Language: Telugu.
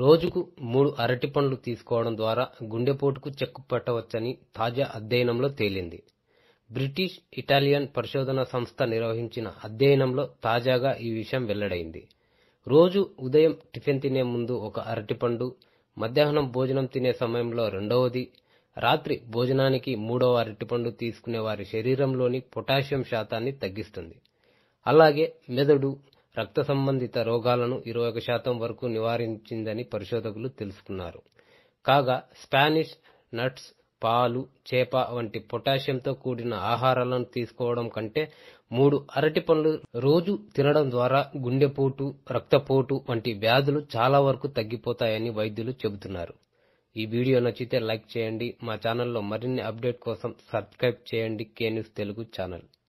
రోజుకు మూడు అరటి పండ్లు తీసుకోవడం ద్వారా గుండెపోటుకు చెక్కు పెట్టవచ్చని తాజా అధ్యయనంలో తేలింది బ్రిటిష్ ఇటాలియన్ పరిశోధన సంస్థ నిర్వహించిన అధ్యయనంలో తాజాగా ఈ విషయం వెల్లడైంది రోజు ఉదయం టిఫిన్ తినే ముందు ఒక అరటిపండు మధ్యాహ్నం భోజనం తినే సమయంలో రెండవది రాత్రి భోజనానికి మూడవ అరటిపండు తీసుకునే వారి శరీరంలోని పొటాషియం శాతాన్ని తగ్గిస్తుంది అలాగే మెదడు రక్త సంబంధిత రోగాలను ఇరవై ఒక శాతం వరకు నివారించిందని పరిశోధకులు తెలుసుకున్నారు కాగా స్పానిష్ నట్స్ పాలు చేప వంటి పొటాషియంతో కూడిన ఆహారాలను తీసుకోవడం కంటే మూడు అరటి పండ్లు రోజు తినడం ద్వారా గుండెపోటు రక్తపోటు వంటి వ్యాధులు చాలా వరకు తగ్గిపోతాయని వైద్యులు చెబుతున్నారు ఈ వీడియో నచ్చితే లైక్ చేయండి మా ఛానల్లో మరిన్ని అప్డేట్ కోసం సబ్స్క్రైబ్ చేయండి కేన్యూస్ తెలుగు ఛానల్